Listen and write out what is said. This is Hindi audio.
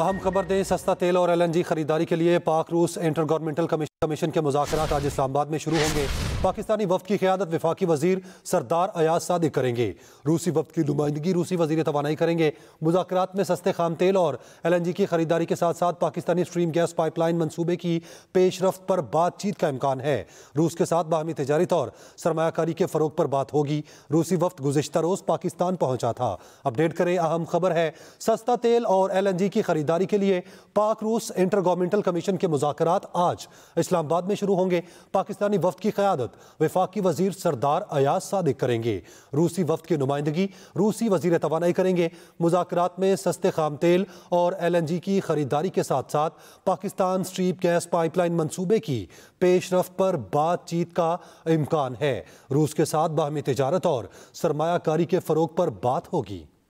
अहम खबर दें सस्ता तेल और एलएनजी खरीदारी के लिए पाक रूस इंटर गवर्नमेंटल कमीशन कमीशन के मुजाकर आज इस्लामाबाद में शुरू होंगे पाकिस्तानी वफद की क्यादत विफाकी वजीर सरदार अयाज सादिक करेंगे रूसी वफद की नुमाइंदगी रूसी वजीर तोानाई करेंगे मुजाकर में सस्ते खाम तेल और एल एन जी की खरीदारी के साथ साथ पाकिस्तानी स्ट्रीम गैस पाइपलाइन मनसूबे की पेशरफ पर बातचीत का इम्कान है रूस के साथ बाहमी तजारत और सरमाकारी के फरोग पर बात होगी रूसी वफद गुजशत रोज़ पाकिस्तान पहुँचा था अपडेट करें अहम खबर है सस्ता तेल और एल एन जी की खरीदारी के लिए पाक रूस इंटर गवर्नमेंटल कमीशन के मुजाकर आज इस्लामाबाद में शुरू होंगे पाकिस्तानी वफद की क्यादत वफाकी वजीर सरदार अयाज सादिक करेंगे रूसी वफद की नुमाइंदगी रूसी वजीर तोानाई करेंगे मुजात में सस्ते खाम तेल और एल एन जी की खरीदारी के साथ साथ पाकिस्तान स्ट्रीप गैस पाइपलाइन मनसूबे की पेशरफ पर बातचीत का इम्कान है रूस के साथ बाहमी तजारत और सरमाकारी के फ़रोग पर बात होगी